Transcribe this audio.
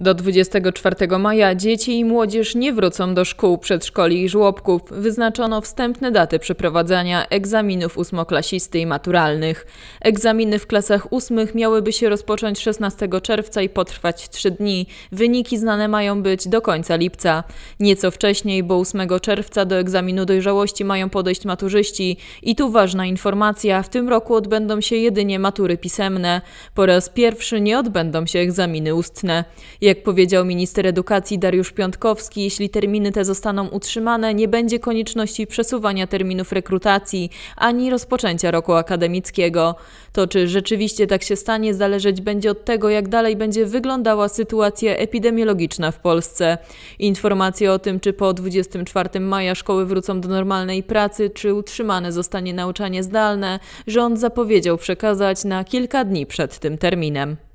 Do 24 maja dzieci i młodzież nie wrócą do szkół, przedszkoli i żłobków. Wyznaczono wstępne daty przeprowadzania egzaminów ósmoklasisty i maturalnych. Egzaminy w klasach ósmych miałyby się rozpocząć 16 czerwca i potrwać 3 dni. Wyniki znane mają być do końca lipca. Nieco wcześniej, bo 8 czerwca do egzaminu dojrzałości mają podejść maturzyści. I tu ważna informacja, w tym roku odbędą się jedynie matury pisemne. Po raz pierwszy nie odbędą się egzaminy ustne. Jak powiedział minister edukacji Dariusz Piątkowski, jeśli terminy te zostaną utrzymane, nie będzie konieczności przesuwania terminów rekrutacji ani rozpoczęcia roku akademickiego. To, czy rzeczywiście tak się stanie, zależeć będzie od tego, jak dalej będzie wyglądała sytuacja epidemiologiczna w Polsce. Informacje o tym, czy po 24 maja szkoły wrócą do normalnej pracy, czy utrzymane zostanie nauczanie zdalne, rząd zapowiedział przekazać na kilka dni przed tym terminem.